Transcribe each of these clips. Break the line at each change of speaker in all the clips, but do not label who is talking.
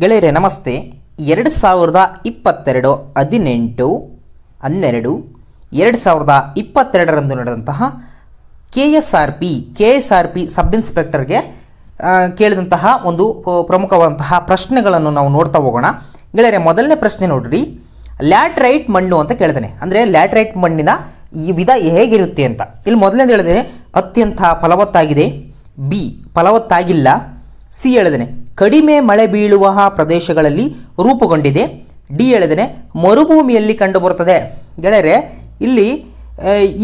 ಗೆಳೆಯರೆ ನಮಸ್ತೆ ಎರಡು ಸಾವಿರದ ಇಪ್ಪತ್ತೆರಡು ಹದಿನೆಂಟು ಹನ್ನೆರಡು ಎರಡು ಸಾವಿರದ ಇಪ್ಪತ್ತೆರಡರಂದು ನಡೆದಂತಹ K S R P K S R P sub ಇನ್ಸ್ಪೆಕ್ಟರ್ಗೆ ಕೇಳಿದಂತಹ ಒಂದು ಪ್ರಮುಖವಾದಂತಹ ಪ್ರಶ್ನೆಗಳನ್ನು ನಾವು ನೋಡ್ತಾ ಹೋಗೋಣ ಗೆಳೆಯರೆ ಮೊದಲನೇ ಪ್ರಶ್ನೆ ನೋಡ್ರಿ ಲ್ಯಾಟ್ರೈಟ್ ಮಣ್ಣು ಅಂತ ಕೇಳ್ತಾನೆ ಅಂದರೆ ಲ್ಯಾಟ್ರೈಟ್ ಮಣ್ಣಿನ ಈ ವಿಧ ಹೇಗಿರುತ್ತೆ ಅಂತ ಇಲ್ಲಿ ಮೊದಲನೇದು ಹೇಳಿದರೆ ಅತ್ಯಂತ ಫಲವತ್ತಾಗಿದೆ ಬಿ ಫಲವತ್ತಾಗಿಲ್ಲ ಸಿ ಎಳೆದನೆ ಕಡಿಮೆ ಮಳೆ ಬೀಳುವ ಪ್ರದೇಶಗಳಲ್ಲಿ ರೂಪುಗೊಂಡಿದೆ ಡಿ ಎಳೆದನೆ ಮರುಭೂಮಿಯಲ್ಲಿ ಕಂಡುಬರುತ್ತದೆ ಗೆಳೆಯರೆ ಇಲ್ಲಿ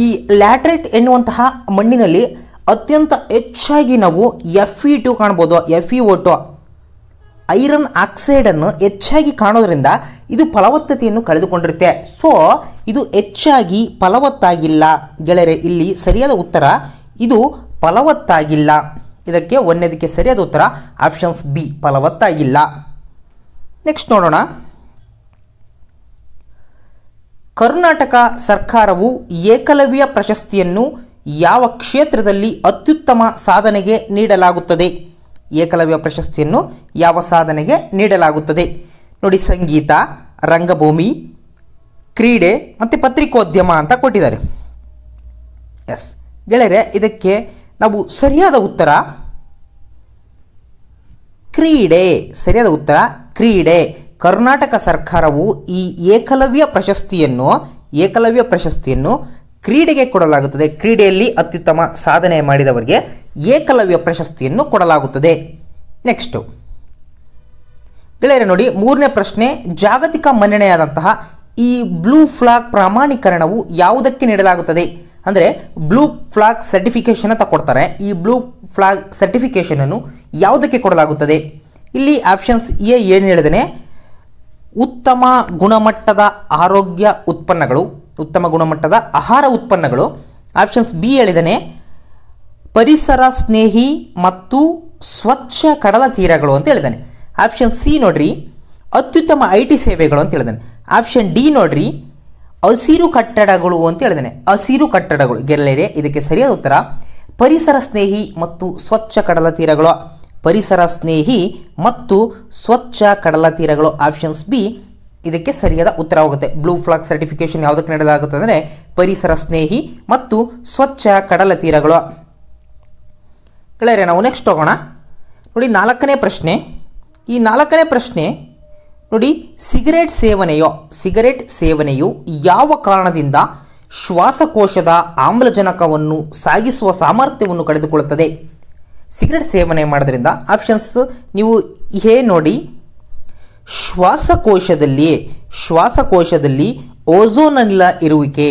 ಈ ಲ್ಯಾಟ್ರೇಟ್ ಎನ್ನುವಂತಹ ಮಣ್ಣಿನಲ್ಲಿ ಅತ್ಯಂತ ಹೆಚ್ಚಾಗಿ ನಾವು ಎಫ್ ಇ ಟು ಕಾಣ್ಬೋದು ಎಫ್ ಇ ಟು ಐರನ್ ಆಕ್ಸೈಡನ್ನು ಹೆಚ್ಚಾಗಿ ಕಾಣೋದ್ರಿಂದ ಇದು ಫಲವತ್ತತೆಯನ್ನು ಕಳೆದುಕೊಂಡಿರುತ್ತೆ ಸೊ ಇದು ಹೆಚ್ಚಾಗಿ ಫಲವತ್ತಾಗಿಲ್ಲ ಗೆಳೆಯರೆ ಇಲ್ಲಿ ಸರಿಯಾದ ಉತ್ತರ ಇದು ಫಲವತ್ತಾಗಿಲ್ಲ ಇದಕ್ಕೆ ಒಂದನೇದಕ್ಕೆ ಸರಿಯಾದ ಉತ್ತರ ಆಪ್ಷನ್ಸ್ ಬಿ ಫಲವತ್ತಾಗಿಲ್ಲ ನೆಕ್ಸ್ಟ್ ನೋಡೋಣ ಕರ್ನಾಟಕ ಸರ್ಕಾರವು ಏಕಲವ್ಯ ಪ್ರಶಸ್ತಿಯನ್ನು ಯಾವ ಕ್ಷೇತ್ರದಲ್ಲಿ ಅತ್ಯುತ್ತಮ ಸಾಧನೆಗೆ ನೀಡಲಾಗುತ್ತದೆ ಏಕಲವ್ಯ ಪ್ರಶಸ್ತಿಯನ್ನು ಯಾವ ಸಾಧನೆಗೆ ನೀಡಲಾಗುತ್ತದೆ ನೋಡಿ ಸಂಗೀತ ರಂಗಭೂಮಿ ಕ್ರೀಡೆ ಮತ್ತು ಪತ್ರಿಕೋದ್ಯಮ ಅಂತ ಕೊಟ್ಟಿದ್ದಾರೆ ಎಸ್ ಗೆಳೆಯರೆ ಇದಕ್ಕೆ ನಾವು ಸರಿಯಾದ ಉತ್ತರ ಕ್ರೀಡೆ ಸರಿಯಾದ ಉತ್ತರ ಕ್ರೀಡೆ ಕರ್ನಾಟಕ ಸರ್ಕಾರವು ಈ ಏಕಲವ್ಯ ಪ್ರಶಸ್ತಿಯನ್ನು ಏಕಲವ್ಯ ಪ್ರಶಸ್ತಿಯನ್ನು ಕ್ರೀಡೆಗೆ ಕೊಡಲಾಗುತ್ತದೆ ಕ್ರೀಡೆಯಲ್ಲಿ ಅತ್ಯುತ್ತಮ ಸಾಧನೆ ಮಾಡಿದವರಿಗೆ ಏಕಲವ್ಯ ಪ್ರಶಸ್ತಿಯನ್ನು ಕೊಡಲಾಗುತ್ತದೆ ನೆಕ್ಸ್ಟು ಗೆಳೆಯರೆ ನೋಡಿ ಮೂರನೇ ಪ್ರಶ್ನೆ ಜಾಗತಿಕ ಮನ್ನಣೆಯಾದಂತಹ ಈ ಬ್ಲೂ ಫ್ಲಾಗ್ ಪ್ರಮಾಣೀಕರಣವು ಯಾವುದಕ್ಕೆ ನೀಡಲಾಗುತ್ತದೆ ಅಂದರೆ ಬ್ಲೂ ಫ್ಲಾಗ್ ಸರ್ಟಿಫಿಕೇಷನ್ ತಗೊಡ್ತಾರೆ ಈ ಬ್ಲೂ ಫ್ಲಾಗ್ ಸರ್ಟಿಫಿಕೇಷನನ್ನು ಯಾವುದಕ್ಕೆ ಕೊಡಲಾಗುತ್ತದೆ ಇಲ್ಲಿ ಆಪ್ಷನ್ಸ್ ಎ ಏನು ಹೇಳಿದೆ ಉತ್ತಮ ಗುಣಮಟ್ಟದ ಆರೋಗ್ಯ ಉತ್ಪನ್ನಗಳು ಉತ್ತಮ ಗುಣಮಟ್ಟದ ಆಹಾರ ಉತ್ಪನ್ನಗಳು ಆಪ್ಷನ್ಸ್ ಬಿ ಹೇಳಿದನೆ ಪರಿಸರ ಸ್ನೇಹಿ ಮತ್ತು ಸ್ವಚ್ಛ ಕಡಲ ತೀರಗಳು ಅಂತ ಹೇಳಿದ್ದಾನೆ ಆಪ್ಷನ್ ಸಿ ನೋಡ್ರಿ ಅತ್ಯುತ್ತಮ ಐ ಟಿ ಸೇವೆಗಳು ಅಂತ ಹೇಳಿದ್ದಾನೆ ಆಪ್ಷನ್ ಡಿ ನೋಡ್ರಿ ಹಸಿರು ಕಟ್ಟಡಗಳು ಅಂತ ಹೇಳಿದಾನೆ ಹಸಿರು ಕಟ್ಟಡಗಳು ಗೆಲ್ಲರೆ ಇದಕ್ಕೆ ಸರಿಯಾದ ಉತ್ತರ ಪರಿಸರ ಸ್ನೇಹಿ ಮತ್ತು ಸ್ವಚ್ಛ ಕಡಲ ತೀರಗಳು ಪರಿಸರ ಸ್ನೇಹಿ ಮತ್ತು ಸ್ವಚ್ಛ ಕಡಲ ತೀರಗಳು ಆಪ್ಷನ್ಸ್ ಬಿ ಇದಕ್ಕೆ ಸರಿಯಾದ ಉತ್ತರ ಹೋಗುತ್ತೆ ಬ್ಲೂ ಫ್ಲಾಗ್ ಸರ್ಟಿಫಿಕೇಶನ್ ಯಾವುದಕ್ಕೆ ನೀಡಲಾಗುತ್ತೆ ಅಂದರೆ ಪರಿಸರ ಸ್ನೇಹಿ ಮತ್ತು ಸ್ವಚ್ಛ ಕಡಲ ತೀರಗಳು ಕ್ಲಿಯರ್ ನಾವು ನೆಕ್ಸ್ಟ್ ಹೋಗೋಣ ನೋಡಿ ನಾಲ್ಕನೇ ಪ್ರಶ್ನೆ ಈ ನಾಲ್ಕನೇ ಪ್ರಶ್ನೆ ನೋಡಿ ಸಿಗರೇಟ್ ಸೇವನೆಯೋ ಸಿಗರೇಟ್ ಸೇವನೆಯು ಯಾವ ಕಾರಣದಿಂದ ಶ್ವಾಸಕೋಶದ ಆಮ್ಲಜನಕವನ್ನು ಸಾಗಿಸುವ ಸಾಮರ್ಥ್ಯವನ್ನು ಕಳೆದುಕೊಳ್ಳುತ್ತದೆ ಸಿಗರೇಟ್ ಸೇವನೆ ಮಾಡೋದ್ರಿಂದ ಆಪ್ಷನ್ಸ್ ನೀವು ಹೇ ನೋಡಿ ಶ್ವಾಸಕೋಶದಲ್ಲಿ ಶ್ವಾಸಕೋಶದಲ್ಲಿ ಓಝೋನನಿಲ ಇರುವಿಕೆ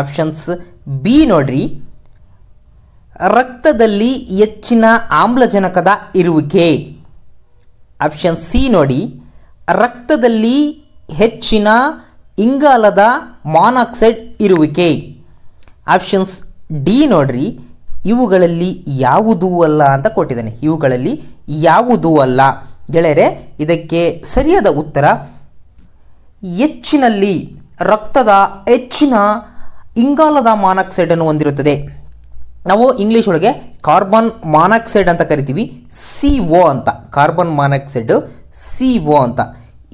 ಆಪ್ಷನ್ಸ್ ಬಿ ನೋಡ್ರಿ ರಕ್ತದಲ್ಲಿ ಹೆಚ್ಚಿನ ಆಮ್ಲಜನಕದ ಇರುವಿಕೆ ಆಪ್ಷನ್ ಸಿ ನೋಡಿ ರಕ್ತದಲ್ಲಿ ಹೆಚ್ಚಿನ ಇಂಗಾಲದ ಮಾನಾಕ್ಸೈಡ್ ಇರುವಿಕೆ ಆಪ್ಷನ್ಸ್ ಡಿ ನೋಡ್ರಿ ಇವುಗಳಲ್ಲಿ ಯಾವುದೂ ಅಲ್ಲ ಅಂತ ಕೊಟ್ಟಿದ್ದಾನೆ ಇವುಗಳಲ್ಲಿ ಯಾವುದೂ ಅಲ್ಲ ಗೆಳೆಯರೆ ಇದಕ್ಕೆ ಸರಿಯಾದ ಉತ್ತರ ಹೆಚ್ಚಿನಲ್ಲಿ ರಕ್ತದ ಹೆಚ್ಚಿನ ಇಂಗಾಲದ ಮಾನಾಕ್ಸೈಡನ್ನು ಹೊಂದಿರುತ್ತದೆ ನಾವು ಇಂಗ್ಲೀಷ್ ಒಳಗೆ ಕಾರ್ಬನ್ ಮಾನಾಕ್ಸೈಡ್ ಅಂತ ಕರಿತೀವಿ ಸಿ ಒ ಅಂತ ಕಾರ್ಬನ್ ಮಾನಾಕ್ಸೈಡು ಸಿ ಓ ಅಂತ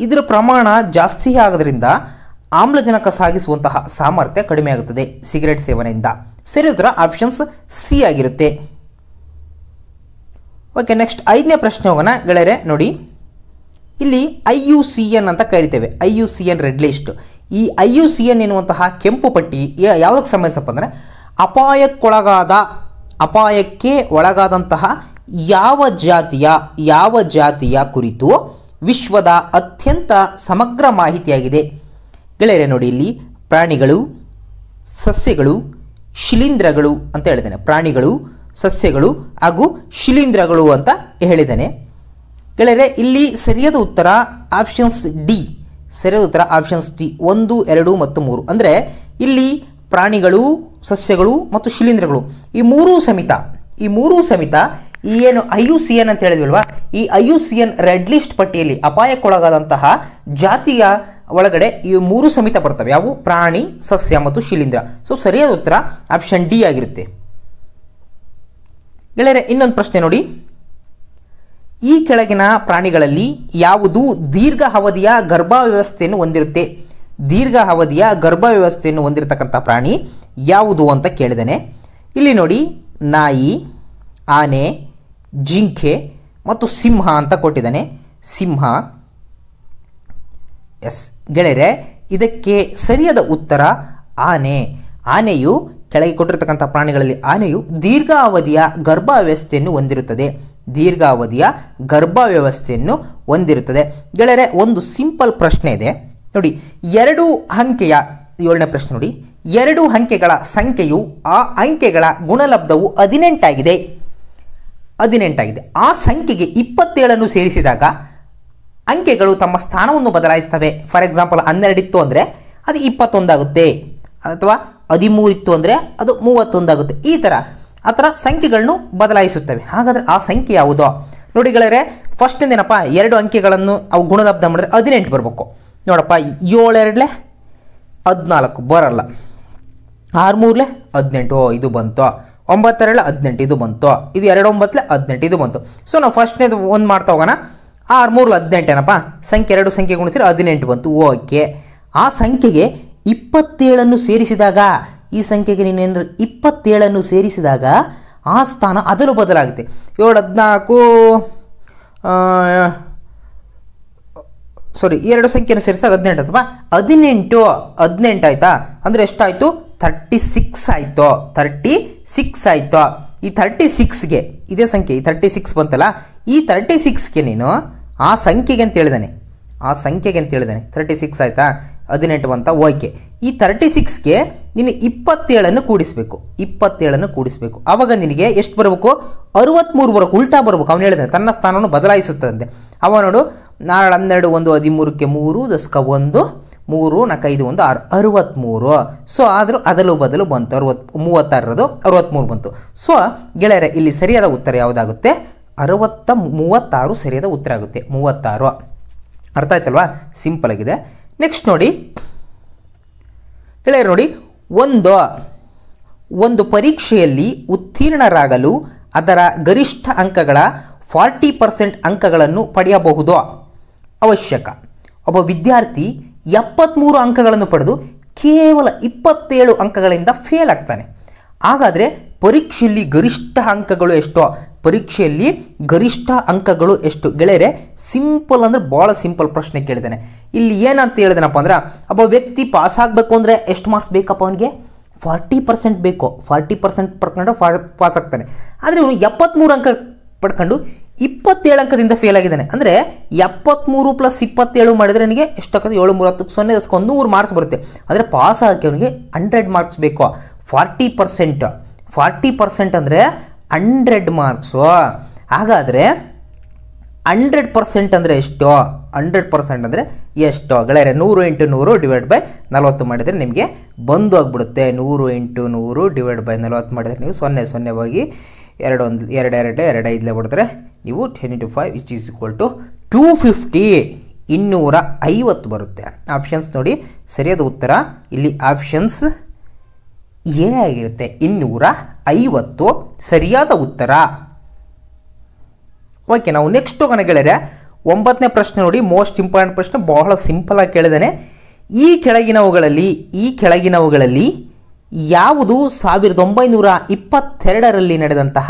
ಇದರ ಪ್ರಮಾಣ ಜಾಸ್ತಿ ಆಗೋದ್ರಿಂದ ಆಮ್ಲಜನಕ ಸಾಗಿಸುವಂತಹ ಸಾಮರ್ಥ್ಯ ಕಡಿಮೆ ಆಗುತ್ತದೆ ಸಿಗರೆಟ್ ಸೇವನೆಯಿಂದ ಸರಿ ಉತ್ತರ ಆಪ್ಷನ್ಸ್ ಸಿ ಆಗಿರುತ್ತೆ ಓಕೆ ನೆಕ್ಸ್ಟ್ ಐದನೇ ಪ್ರಶ್ನೆ ಹೋಗೋಣ ಗೆಳೆಯರೆ ನೋಡಿ ಇಲ್ಲಿ ಐ ಯು ಸಿ ಎನ್ ಅಂತ ಕರಿತೇವೆ I U C N red list ಈ ಐ ಯು ಸಿ ಎನ್ ಎನ್ನುವಂತಹ ಕೆಂಪು ಪಟ್ಟಿ ಯಾವುದಕ್ಕೆ ಸಂಬಂಧಿಸಪ್ಪ ಅಂದರೆ ಅಪಾಯಕ್ಕೊಳಗಾದ ಅಪಾಯಕ್ಕೆ ಒಳಗಾದಂತಹ ಯಾವ ಜಾತಿಯ ಯಾವ ಜಾತಿಯ ಕುರಿತು ವಿಶ್ವದ ಅತ್ಯಂತ ಸಮಗ್ರ ಮಾಹಿತಿಯಾಗಿದೆ ಗೆಳೆಯರೆ ನೋಡಿ ಇಲ್ಲಿ ಪ್ರಾಣಿಗಳು ಸಸ್ಯಗಳು ಶಿಲೀಂಧ್ರಗಳು ಅಂತ ಹೇಳಿದ್ದೇನೆ ಪ್ರಾಣಿಗಳು ಸಸ್ಯಗಳು ಹಾಗೂ ಶಿಲೀಂಧ್ರಗಳು ಅಂತ ಹೇಳಿದ್ದೇನೆ ಗೆಳೆಯರೆ ಇಲ್ಲಿ ಸರಿಯಾದ ಉತ್ತರ ಆಪ್ಷನ್ಸ್ ಡಿ ಸರಿಯಾದ ಉತ್ತರ ಆಪ್ಷನ್ಸ್ ಡಿ ಒಂದು ಎರಡು ಮತ್ತು ಮೂರು ಅಂದರೆ ಇಲ್ಲಿ ಪ್ರಾಣಿಗಳು ಸಸ್ಯಗಳು ಮತ್ತು ಶಿಲೀಂಧ್ರಗಳು ಈ ಮೂರೂ ಸಮೇತ ಈ ಮೂರೂ ಸಮೇತ ಈ ಏನು ಐ ಯು ಸಿ ಎನ್ ಅಂತ ಹೇಳಿದ್ವಿಲ್ವಾ ಈ I U C N red list ಪಟ್ಟಿಯಲ್ಲಿ ಅಪಾಯಕ್ಕೊಳಗಾದಂತಹ ಜಾತಿಯ ಒಳಗಡೆ ಈ ಮೂರು ಸಮಿತ ಬರ್ತವೆ ಯಾವು ಪ್ರಾಣಿ ಸಸ್ಯ ಮತ್ತು ಶಿಲೀಂಧ್ರ ಸೊ ಸರಿಯಾದ ಉತ್ತರ ಆಪ್ಷನ್ ಡಿ ಆಗಿರುತ್ತೆ ಗೆಳೆಯರೆ ಇನ್ನೊಂದು ಪ್ರಶ್ನೆ ನೋಡಿ ಈ ಕೆಳಗಿನ ಪ್ರಾಣಿಗಳಲ್ಲಿ ಯಾವುದು ದೀರ್ಘ ಅವಧಿಯ ಗರ್ಭಾವ್ಯವಸ್ಥೆಯನ್ನು ಹೊಂದಿರುತ್ತೆ ದೀರ್ಘ ಅವಧಿಯ ಗರ್ಭಾವ್ಯವಸ್ಥೆಯನ್ನು ಹೊಂದಿರತಕ್ಕಂಥ ಪ್ರಾಣಿ ಯಾವುದು ಅಂತ ಕೇಳಿದ್ದೇನೆ ಇಲ್ಲಿ ನೋಡಿ ನಾಯಿ ಆನೆ ಜಿಂಕೆ ಮತ್ತು ಸಿಂಹ ಅಂತ ಕೊಟ್ಟಿದ್ದಾನೆ ಸಿಂಹ ಎಸ್ ಗೆಳೆಯರೆ ಇದಕ್ಕೆ ಸರಿಯಾದ ಉತ್ತರ ಆನೆ ಆನೆಯು ಕೆಳಗೆ ಕೊಟ್ಟಿರತಕ್ಕಂಥ ಪ್ರಾಣಿಗಳಲ್ಲಿ ಆನೆಯು ದೀರ್ಘಾವಧಿಯ ಗರ್ಭಾವ್ಯವಸ್ಥೆಯನ್ನು ಹೊಂದಿರುತ್ತದೆ ದೀರ್ಘಾವಧಿಯ ಗರ್ಭಾವ್ಯವಸ್ಥೆಯನ್ನು ಹೊಂದಿರುತ್ತದೆ ಗೆಳೆಯರೆ ಒಂದು ಸಿಂಪಲ್ ಪ್ರಶ್ನೆ ಇದೆ ನೋಡಿ ಎರಡು ಅಂಕೆಯ ಏಳನೇ ಪ್ರಶ್ನೆ ನೋಡಿ ಎರಡು ಅಂಕೆಗಳ ಸಂಖ್ಯೆಯು ಆ ಅಂಕೆಗಳ ಗುಣಲಬ್ಧವು ಹದಿನೆಂಟಾಗಿದೆ ಹದಿನೆಂಟಾಗಿದೆ ಆ ಸಂಖ್ಯೆಗೆ ಇಪ್ಪತ್ತೇಳನ್ನು ಸೇರಿಸಿದಾಗ ಅಂಕೆಗಳು ತಮ್ಮ ಸ್ಥಾನವನ್ನು ಬದಲಾಯಿಸ್ತವೆ ಫಾರ್ ಎಕ್ಸಾಂಪಲ್ ಹನ್ನೆರಡಿತ್ತು ಅಂದರೆ ಅದು ಇಪ್ಪತ್ತೊಂದಾಗುತ್ತೆ ಅಥವಾ ಹದಿಮೂರಿತ್ತು ಅಂದರೆ ಅದು ಮೂವತ್ತೊಂದಾಗುತ್ತೆ ಈ ಥರ ಆ ಥರ ಸಂಖ್ಯೆಗಳನ್ನು ಬದಲಾಯಿಸುತ್ತವೆ ಹಾಗಾದರೆ ಆ ಸಂಖ್ಯೆ ಯಾವುದೋ ಗೆಳೆಯರೆ ಫಸ್ಟ್ ಏನಪ್ಪ ಎರಡು ಅಂಕೆಗಳನ್ನು ಅವು ಗುಣದಬ್ಧ ಮಾಡಿದ್ರೆ ಹದಿನೆಂಟು ಬರಬೇಕು ನೋಡಪ್ಪ ಏಳೆರಡಲೆ ಹದಿನಾಲ್ಕು ಬರಲ್ಲ ಆರು ಮೂರಲೆ ಹದಿನೆಂಟು ಇದು ಬಂತು ಒಂಬತ್ತೆರಡು ಹದಿನೆಂಟು ಇದು ಬಂತು ಇದು ಎರಡು ಒಂಬತ್ತಲೆ ಹದಿನೆಂಟು ಇದು ಬಂತು ಸೊ ನಾವು ಫಸ್ಟ್ನೇದು ಒಂದು ಮಾಡ್ತಾ ಹೋಗೋಣ ಆರು ಮೂರು ಹದಿನೆಂಟೇನಪ್ಪ ಸಂಖ್ಯೆ ಎರಡು ಸಂಖ್ಯೆ ಗುಣಿಸಿದ್ರೆ ಹದಿನೆಂಟು ಬಂತು ಓಕೆ ಆ ಸಂಖ್ಯೆಗೆ ಇಪ್ಪತ್ತೇಳನ್ನು ಸೇರಿಸಿದಾಗ ಈ ಸಂಖ್ಯೆಗೆ ನೀನೇನು ಇಪ್ಪತ್ತೇಳನ್ನು ಸೇರಿಸಿದಾಗ ಆ ಸ್ಥಾನ ಅದಲು ಬದಲಾಗುತ್ತೆ ಏಳು ಹದಿನಾಲ್ಕು ಸಾರಿ ಎರಡು ಸಂಖ್ಯೆಯನ್ನು ಸೇರಿಸಿದಾಗ ಹದಿನೆಂಟು ಅಥವಾ ಹದಿನೆಂಟು ಹದಿನೆಂಟು ಆಯಿತಾ ಅಂದರೆ ಎಷ್ಟಾಯಿತು ಥರ್ಟಿ ಸಿಕ್ಸ್ ಆಯಿತೋ ಥರ್ಟಿ ಸಿಕ್ಸ್ ಆಯಿತೋ ಈ ಥರ್ಟಿ ಸಿಕ್ಸ್ಗೆ ಇದೇ ಸಂಖ್ಯೆ ಈ ಥರ್ಟಿ ಸಿಕ್ಸ್ ಬಂತಲ್ಲ ಈ ಥರ್ಟಿ ಸಿಕ್ಸ್ಗೆ ನೀನು ಆ ಸಂಖ್ಯೆಗೆ ಅಂತ ಹೇಳಿದಾನೆ ಆ ಸಂಖ್ಯೆಗೆ ಅಂತ ಹೇಳಿದಾನೆ ತರ್ಟಿ ಸಿಕ್ಸ್ ಆಯಿತಾ ಹದಿನೆಂಟು ಅಂತ ಓಕೆ ಈ ಥರ್ಟಿ ಸಿಕ್ಸ್ಗೆ ನೀನು ಇಪ್ಪತ್ತೇಳನ್ನು ಕೂಡಿಸ್ಬೇಕು ಇಪ್ಪತ್ತೇಳನ್ನು ಕೂಡಿಸಬೇಕು ಆವಾಗ ನಿನಗೆ ಎಷ್ಟು ಬರಬೇಕು ಅರುವತ್ತ್ಮೂರು ಬರಬೇಕು ಉಲ್ಟಾ ಬರಬೇಕು ಅವನು ಹೇಳಿದಾನೆ ತನ್ನ ಸ್ಥಾನವನ್ನು ಬದಲಾಯಿಸುತ್ತಂತೆ ಅವ ನೋಡು ನಾಳೆ ಹನ್ನೆರಡು ಒಂದು ಹದಿಮೂರಕ್ಕೆ ಮೂರು ದಸಕ ಒಂದು ಮೂರು ನಾಲ್ಕೈದು ಒಂದು ಆರು ಅರವತ್ತ್ಮೂರು ಸೊ ಆದರೂ ಅದಲು ಬದಲು ಬಂತು ಅರವತ್ ಮೂವತ್ತಾರರದು ಅರವತ್ತ್ಮೂರು ಬಂತು ಸೊ ಗೆಳೆಯರೆ ಇಲ್ಲಿ ಸರಿಯಾದ ಉತ್ತರ ಯಾವುದಾಗುತ್ತೆ ಅರುವತ್ತ ಮೂವತ್ತಾರು ಸರಿಯಾದ ಉತ್ತರ ಆಗುತ್ತೆ ಮೂವತ್ತಾರು ಅರ್ಥ ಆಯ್ತಲ್ವಾ ಸಿಂಪಲ್ ಆಗಿದೆ ನೆಕ್ಸ್ಟ್ ನೋಡಿ ಗೆಳೆಯರು ನೋಡಿ ಒಂದು ಒಂದು ಪರೀಕ್ಷೆಯಲ್ಲಿ ಉತ್ತೀರ್ಣರಾಗಲು ಅದರ ಗರಿಷ್ಠ ಅಂಕಗಳ ಫಾರ್ಟಿ ಪರ್ಸೆಂಟ್ ಅಂಕಗಳನ್ನು ಪಡೆಯಬಹುದು ಅವಶ್ಯಕ ಒಬ್ಬ ವಿದ್ಯಾರ್ಥಿ ಎಪ್ಪತ್ತ್ಮೂರು ಅಂಕಗಳನ್ನು ಪಡೆದು ಕೇವಲ ಇಪ್ಪತ್ತೇಳು ಅಂಕಗಳಿಂದ ಫೇಲ್ ಆಗ್ತಾನೆ ಹಾಗಾದರೆ ಪರೀಕ್ಷೆಯಲ್ಲಿ ಗರಿಷ್ಠ ಅಂಕಗಳು ಎಷ್ಟೋ ಪರೀಕ್ಷೆಯಲ್ಲಿ ಗರಿಷ್ಠ ಅಂಕಗಳು ಎಷ್ಟು ಗೆಳೆಯರೆ ಸಿಂಪಲ್ ಅಂದರೆ ಭಾಳ ಸಿಂಪಲ್ ಪ್ರಶ್ನೆ ಕೇಳಿದ್ದಾನೆ ಇಲ್ಲಿ ಏನಂತ ಹೇಳಿದನಪ್ಪ ಅಂದ್ರೆ ಒಬ್ಬ ವ್ಯಕ್ತಿ ಪಾಸ್ ಆಗಬೇಕು ಅಂದರೆ ಎಷ್ಟು ಮಾರ್ಕ್ಸ್ ಬೇಕಪ್ಪ ಅವನಿಗೆ ಫಾರ್ಟಿ ಪರ್ಸೆಂಟ್ ಬೇಕು ಫಾರ್ಟಿ ಪರ್ಸೆಂಟ್ ಪಡ್ಕೊಂಡ್ರೆ ಫಾ ಪಾಸ್ ಆಗ್ತಾನೆ ಆದರೆ ಇವನು ಎಪ್ಪತ್ತ್ಮೂರು ಅಂಕ ಪಡ್ಕೊಂಡು ಇಪ್ಪತ್ತೇಳು ಅಂಕದಿಂದ ಫೇಲ್ ಆಗಿದ್ದಾನೆ ಅಂದರೆ ಎಪ್ಪತ್ತ್ಮೂರು ಪ್ಲಸ್ ಇಪ್ಪತ್ತೇಳು ಮಾಡಿದರೆ ನನಗೆ ಎಷ್ಟಾಗುತ್ತೆ ಏಳು ಮೂರು ಹತ್ತು ಸೊನ್ನೆ ಒಂದು ಮೂರು ಮಾರ್ಕ್ಸ್ ಬರುತ್ತೆ ಆದರೆ ಪಾಸ್ ಹಾಕಿ ಅವನಿಗೆ ಹಂಡ್ರೆಡ್ ಮಾರ್ಕ್ಸ್ ಬೇಕು ಫಾರ್ಟಿ ಪರ್ಸೆಂಟ್ ಫಾರ್ಟಿ ಪರ್ಸೆಂಟ್ ಅಂದರೆ ಹಂಡ್ರೆಡ್ ಮಾರ್ಕ್ಸು ಹಾಗಾದರೆ ಹಂಡ್ರೆಡ್ ಪರ್ಸೆಂಟ್ ಅಂದರೆ ಎಷ್ಟು ಹಂಡ್ರೆಡ್ ಪರ್ಸೆಂಟ್ ಅಂದರೆ ಎಷ್ಟು ಗೆಳೆಯರೆ ನೂರು ಇಂಟು ನೂರು ಡಿವೈಡ್ ಬೈ ನಲವತ್ತು ಮಾಡಿದರೆ ನಿಮಗೆ ಬಂದು ಆಗಿಬಿಡುತ್ತೆ ನೂರು ಇಂಟು ನೂರು ಡಿವೈಡ್ ಬೈ ನಲವತ್ತು ಮಾಡಿದರೆ ನೀವು ಸೊನ್ನೆ ಸೊನ್ನೆವಾಗಿ ಎರಡು ಒಂದು ಎರಡು ಎರಡು ಎರಡು ಐದಲೇ ಬಿಡ್ತಾರೆ ನೀವು ten into five which is equal to two fifty ಇನ್ನೂರ ಐವತ್ತು ಬರುತ್ತೆ ಆಪ್ಷನ್ಸ್ ನೋಡಿ ಸರಿಯಾದ ಉತ್ತರ ಇಲ್ಲಿ ಆಪ್ಷನ್ಸ್ ಎ ಆಗಿರುತ್ತೆ ಇನ್ನೂರ ಐವತ್ತು ಸರಿಯಾದ ಉತ್ತರ ಓಕೆ ನಾವು ನೆಕ್ಸ್ಟ್ ಹೋಗೋಣ ಗೆಳೆಯರೆ ಒಂಬತ್ತನೇ ಪ್ರಶ್ನೆ ನೋಡಿ ಮೋಸ್ಟ್ ಇಂಪಾರ್ಟೆಂಟ್ ಪ್ರಶ್ನೆ ಬಹಳ ಸಿಂಪಲ್ ಆಗಿ ಕೇಳಿದಾನೆ ಈ ಕೆಳಗಿನವುಗಳಲ್ಲಿ ಈ ಕೆಳಗಿನವುಗಳಲ್ಲಿ ಯಾವುದು ಸಾವಿರದ ಒಂಬೈನೂರ ಇಪ್ಪತ್ತೆರಡರಲ್ಲಿ ನಡೆದಂತಹ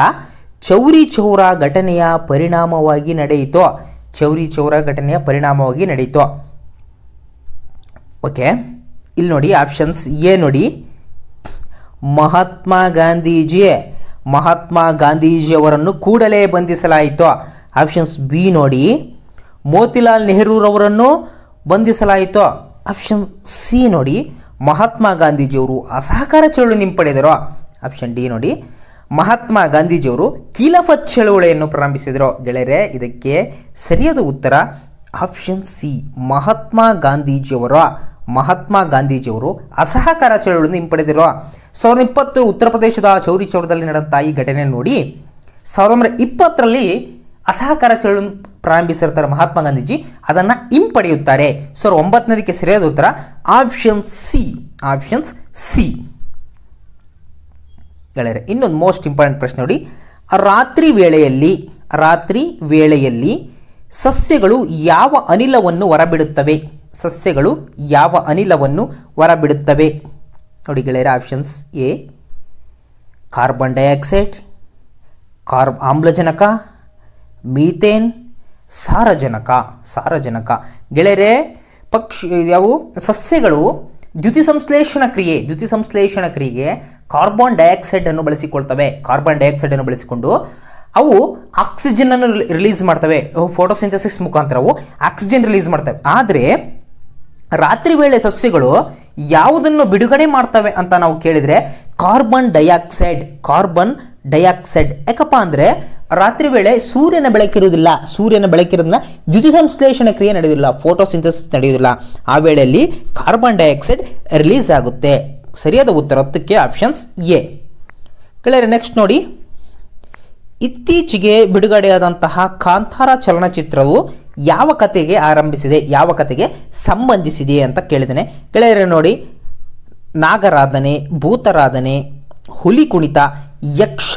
ಚೌರಿ ಚೌರ ಘಟನೆಯ ಪರಿಣಾಮವಾಗಿ ನಡೆಯಿತೋ ಚೌರಿ ಚೌರ ಘಟನೆಯ ಪರಿಣಾಮವಾಗಿ ನಡೆಯಿತೋ ಓಕೆ ಇಲ್ಲಿ ನೋಡಿ ಆಪ್ಷನ್ಸ್ ಎ ನೋಡಿ ಮಹಾತ್ಮ ಗಾಂಧೀಜಿ ಮಹಾತ್ಮ ಗಾಂಧೀಜಿಯವರನ್ನು ಕೂಡಲೇ ಬಂಧಿಸಲಾಯಿತು ಆಪ್ಷನ್ಸ್ ಬಿ ನೋಡಿ ಮೋತಿಲಾಲ್ ನೆಹರೂರವರನ್ನು ಬಂಧಿಸಲಾಯಿತು ಆಪ್ಷನ್ ಸಿ ನೋಡಿ ಮಹಾತ್ಮ ಗಾಂಧೀಜಿಯವರು ಅಸಹಕಾರ ಚಳುವಳಿ ಪಡೆದರೋ ಆಪ್ಷನ್ ಡಿ ನೋಡಿ ಮಹಾತ್ಮ ಗಾಂಧೀಜಿಯವರು ಕೀಲಫತ್ ಚಳವಳಿಯನ್ನು ಪ್ರಾರಂಭಿಸಿದರು ಗೆಳೆಯರೆ ಇದಕ್ಕೆ ಸರಿಯಾದ ಉತ್ತರ ಆಪ್ಷನ್ ಸಿ ಮಹಾತ್ಮ ಗಾಂಧೀಜಿಯವರ ಮಹಾತ್ಮ ಗಾಂಧೀಜಿಯವರು ಅಸಹಕಾರ ಚಳವಳಿಯನ್ನು ಹಿಂಪಡೆದಿರುವ ಸಾವಿರದ ಇಪ್ಪತ್ತು ಉತ್ತರ ಪ್ರದೇಶದ ಚೌರಿ ಚೌರದಲ್ಲಿ ನಡೆದಂತಹ ಈ ಘಟನೆ ನೋಡಿ ಸಾವಿರದ ಒಂಬೈನೂರ ಇಪ್ಪತ್ತರಲ್ಲಿ ಅಸಹಕಾರ ಚಳವಳಿ ಪ್ರಾರಂಭಿಸಿರ್ತಾರೆ ಮಹಾತ್ಮ ಗಾಂಧೀಜಿ ಅದನ್ನು ಹಿಂಪಡೆಯುತ್ತಾರೆ ಸರ್ ಒಂಬತ್ತನೇದಕ್ಕೆ ಸರಿಯಾದ ಉತ್ತರ ಆಪ್ಷನ್ ಸಿ ಆಪ್ಷನ್ಸ್ ಸಿ ಗೆಳೆಯರೆ ಇನ್ನೊಂದು ಮೋಸ್ಟ್ ಇಂಪಾರ್ಟೆಂಟ್ ಪ್ರಶ್ನೆ ನೋಡಿ ರಾತ್ರಿ ವೇಳೆಯಲ್ಲಿ ರಾತ್ರಿ ವೇಳೆಯಲ್ಲಿ ಸಸ್ಯಗಳು ಯಾವ ಅನಿಲವನ್ನು ಹೊರಬಿಡುತ್ತವೆ ಸಸ್ಯಗಳು ಯಾವ ಅನಿಲವನ್ನು ಹೊರಬಿಡುತ್ತವೆ ನೋಡಿ ಗೆಳೆಯರ ಆಪ್ಷನ್ಸ್ ಎ ಕಾರ್ಬನ್ ಡೈಆಕ್ಸೈಡ್ ಕಾರ್ಬ್ ಆಮ್ಲಜನಕ ಮೀಥೇನ್ ಸಾರಜನಕ ಸಾರಜನಕ ಗೆಳೆಯರೆ ಪಕ್ಷಿ ಯಾವು ಸಸ್ಯಗಳು ದ್ಯುತಿ ಸಂಶ್ಲೇಷಣ ಕ್ರಿಯೆ ದ್ಯುತಿ ಸಂಶ್ಲೇಷಣ ಕ್ರಿಯೆಗೆ ಕಾರ್ಬನ್ ಅನ್ನು ಬಳಸಿಕೊಳ್ತವೆ ಕಾರ್ಬನ್ ಅನ್ನು ಬಳಸಿಕೊಂಡು ಅವು ಆಕ್ಸಿಜನ್ ಅನ್ನು ರಿಲೀಸ್ ಮಾಡ್ತವೆ ಫೋಟೋಸಿಂಥಸಿಸ್ ಅವು ಆಕ್ಸಿಜನ್ ರಿಲೀಸ್ ಮಾಡ್ತವೆ ಆದರೆ ರಾತ್ರಿ ವೇಳೆ ಸಸ್ಯಗಳು ಯಾವುದನ್ನು ಬಿಡುಗಡೆ ಮಾಡ್ತವೆ ಅಂತ ನಾವು ಕೇಳಿದರೆ ಕಾರ್ಬನ್ ಡೈಆಕ್ಸೈಡ್ ಕಾರ್ಬನ್ ಡೈಆಕ್ಸೈಡ್ ಯಾಕಪ್ಪ ಅಂದರೆ ರಾತ್ರಿ ವೇಳೆ ಸೂರ್ಯನ ಬೆಳಕಿರುವುದಿಲ್ಲ ಸೂರ್ಯನ ಬೆಳಕಿರೋದನ್ನ ದ್ಯುತಿ ಸಂಶ್ಲೇಷಣ ಕ್ರಿಯೆ ಫೋಟೋ ಫೋಟೋಸಿಂಥಸಿಸ್ ನಡೆಯುವುದಿಲ್ಲ ಆ ವೇಳೆಯಲ್ಲಿ ಕಾರ್ಬನ್ ಡೈಆಕ್ಸೈಡ್ ರಿಲೀಸ್ ಆಗುತ್ತೆ ಸರಿಯಾದ ಉತ್ತರ ಹತ್ತಕ್ಕೆ ಆಪ್ಷನ್ಸ್ ಎ ಕೇಳರೆ ನೆಕ್ಸ್ಟ್ ನೋಡಿ ಇತ್ತೀಚೆಗೆ ಬಿಡುಗಡೆಯಾದಂತಹ ಕಾಂತಾರ ಚಲನಚಿತ್ರವು ಯಾವ ಕತೆಗೆ ಆರಂಭಿಸಿದೆ ಯಾವ ಕತೆಗೆ ಸಂಬಂಧಿಸಿದೆ ಅಂತ ಕೇಳಿದ್ದೇನೆ ಗೆಳೆಯರೆ ನೋಡಿ ನಾಗರಾಧನೆ ಭೂತರಾಧನೆ ಹುಲಿ ಕುಣಿತ ಯಕ್ಷ